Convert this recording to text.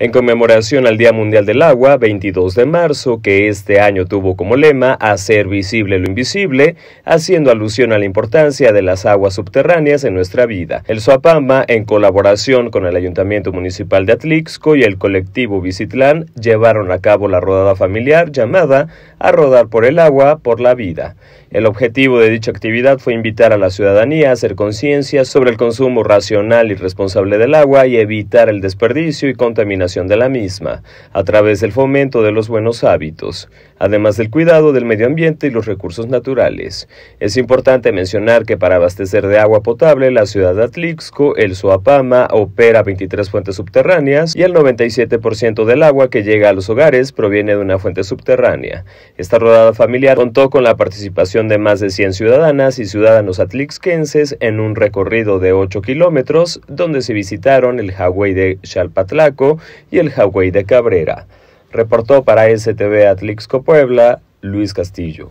En conmemoración al Día Mundial del Agua, 22 de marzo, que este año tuvo como lema Hacer visible lo invisible, haciendo alusión a la importancia de las aguas subterráneas en nuestra vida. El Suapama, en colaboración con el Ayuntamiento Municipal de Atlixco y el colectivo Visitlán, llevaron a cabo la rodada familiar llamada A Rodar por el Agua, por la Vida. El objetivo de dicha actividad fue invitar a la ciudadanía a hacer conciencia sobre el consumo racional y responsable del agua y evitar el desperdicio y contaminación de la misma, a través del fomento de los buenos hábitos, además del cuidado del medio ambiente y los recursos naturales. Es importante mencionar que para abastecer de agua potable la ciudad de Atlixco, el Suapama opera 23 fuentes subterráneas y el 97% del agua que llega a los hogares proviene de una fuente subterránea. Esta rodada familiar contó con la participación de más de 100 ciudadanas y ciudadanos atlixquenses en un recorrido de 8 kilómetros donde se visitaron el Hawái de Chalpatlaco, y el Huawei de Cabrera. Reportó para STV Atlixco Puebla, Luis Castillo.